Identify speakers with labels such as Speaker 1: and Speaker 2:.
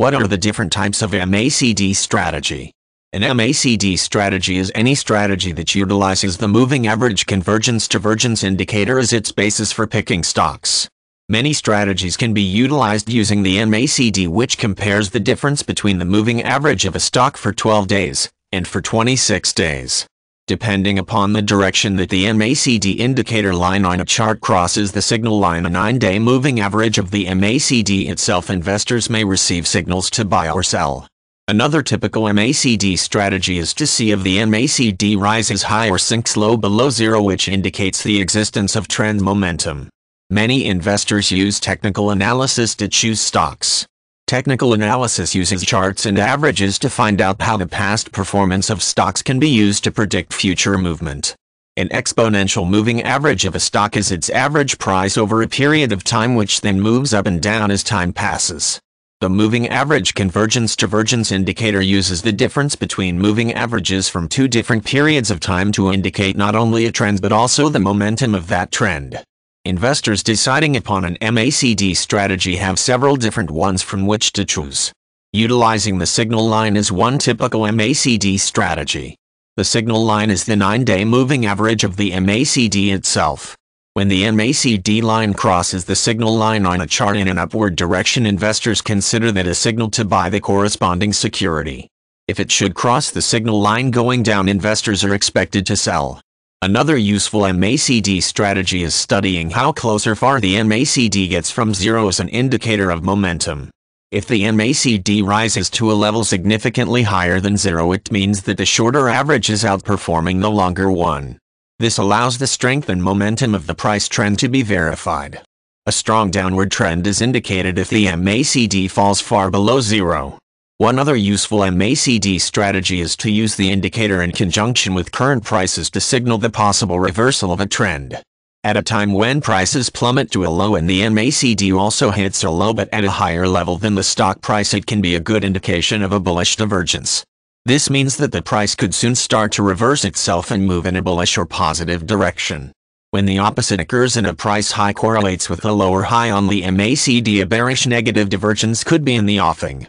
Speaker 1: What are the different types of MACD strategy? An MACD strategy is any strategy that utilizes the moving average convergence divergence indicator as its basis for picking stocks. Many strategies can be utilized using the MACD which compares the difference between the moving average of a stock for 12 days and for 26 days. Depending upon the direction that the MACD indicator line on a chart crosses the signal line a 9-day moving average of the MACD itself investors may receive signals to buy or sell. Another typical MACD strategy is to see if the MACD rises high or sinks low below zero which indicates the existence of trend momentum. Many investors use technical analysis to choose stocks. Technical analysis uses charts and averages to find out how the past performance of stocks can be used to predict future movement. An exponential moving average of a stock is its average price over a period of time which then moves up and down as time passes. The moving average convergence divergence indicator uses the difference between moving averages from two different periods of time to indicate not only a trend but also the momentum of that trend. Investors deciding upon an MACD strategy have several different ones from which to choose. Utilizing the signal line is one typical MACD strategy. The signal line is the 9-day moving average of the MACD itself. When the MACD line crosses the signal line on a chart in an upward direction investors consider that a signal to buy the corresponding security. If it should cross the signal line going down investors are expected to sell. Another useful MACD strategy is studying how close or far the MACD gets from zero as an indicator of momentum. If the MACD rises to a level significantly higher than zero it means that the shorter average is outperforming the longer one. This allows the strength and momentum of the price trend to be verified. A strong downward trend is indicated if the MACD falls far below zero. One other useful MACD strategy is to use the indicator in conjunction with current prices to signal the possible reversal of a trend. At a time when prices plummet to a low and the MACD also hits a low but at a higher level than the stock price it can be a good indication of a bullish divergence. This means that the price could soon start to reverse itself and move in a bullish or positive direction. When the opposite occurs and a price high correlates with a lower high on the MACD a bearish negative divergence could be in the offing.